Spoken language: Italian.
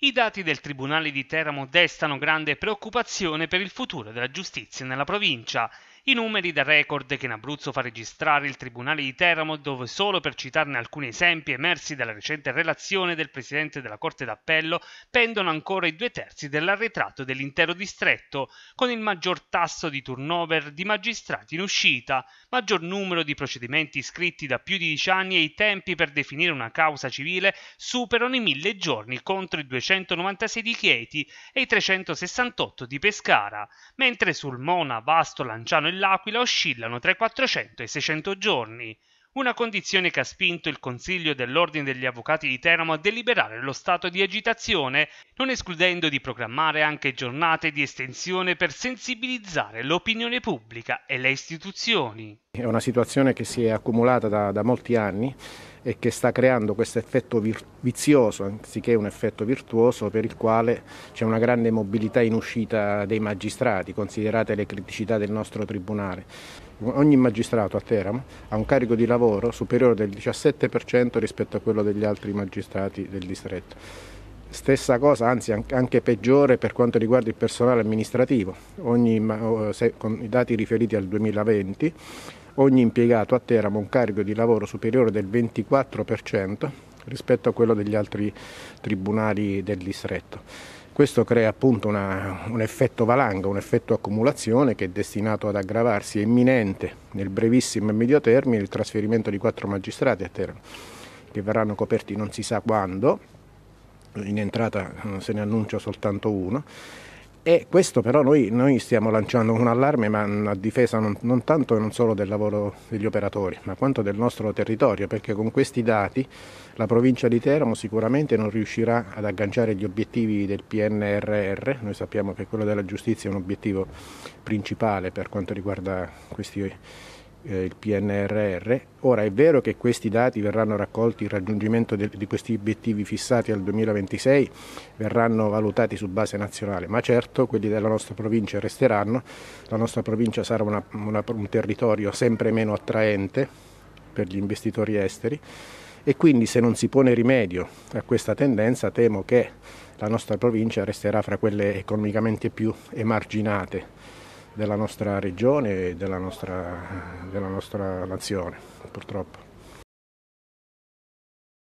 I dati del Tribunale di Teramo destano grande preoccupazione per il futuro della giustizia nella provincia i numeri da record che in Abruzzo fa registrare il Tribunale di Teramo, dove solo per citarne alcuni esempi emersi dalla recente relazione del Presidente della Corte d'Appello, pendono ancora i due terzi dell'arretrato dell'intero distretto, con il maggior tasso di turnover di magistrati in uscita, maggior numero di procedimenti iscritti da più di 10 anni e i tempi per definire una causa civile superano i mille giorni contro i 296 di Chieti e i 368 di Pescara, mentre sul Mona, Vasto, Lanciano e dell'Aquila oscillano tra i 400 e i 600 giorni, una condizione che ha spinto il Consiglio dell'Ordine degli Avvocati di Teramo a deliberare lo stato di agitazione, non escludendo di programmare anche giornate di estensione per sensibilizzare l'opinione pubblica e le istituzioni. È una situazione che si è accumulata da, da molti anni e che sta creando questo effetto vizioso anziché un effetto virtuoso per il quale c'è una grande mobilità in uscita dei magistrati, considerate le criticità del nostro Tribunale. Ogni magistrato a Teramo ha un carico di lavoro superiore del 17% rispetto a quello degli altri magistrati del distretto. Stessa cosa, anzi anche peggiore per quanto riguarda il personale amministrativo. Ogni, con i dati riferiti al 2020 ogni impiegato a Teramo un carico di lavoro superiore del 24% rispetto a quello degli altri tribunali del distretto. Questo crea appunto una, un effetto valanga, un effetto accumulazione che è destinato ad aggravarsi, è imminente nel brevissimo e medio termine il trasferimento di quattro magistrati a Teramo, che verranno coperti non si sa quando, in entrata eh, se ne annuncia soltanto uno, e questo però noi, noi, stiamo lanciando un allarme ma a difesa non, non tanto e non solo del lavoro degli operatori, ma quanto del nostro territorio, perché con questi dati la provincia di Teramo sicuramente non riuscirà ad agganciare gli obiettivi del PNRR, noi sappiamo che quello della giustizia è un obiettivo principale per quanto riguarda questi eh, il PNRR. Ora è vero che questi dati verranno raccolti, il raggiungimento de- di questi obiettivi fissati al 2026 verranno valutati su base nazionale, ma certo quelli della nostra provincia resteranno, la nostra provincia sarà una, una, un territorio sempre meno attraente per gli investitori esteri e quindi se non si pone rimedio a questa tendenza temo che la nostra provincia resterà fra quelle economicamente più emarginate della nostra regione e della nostra, della nostra nazione, purtroppo.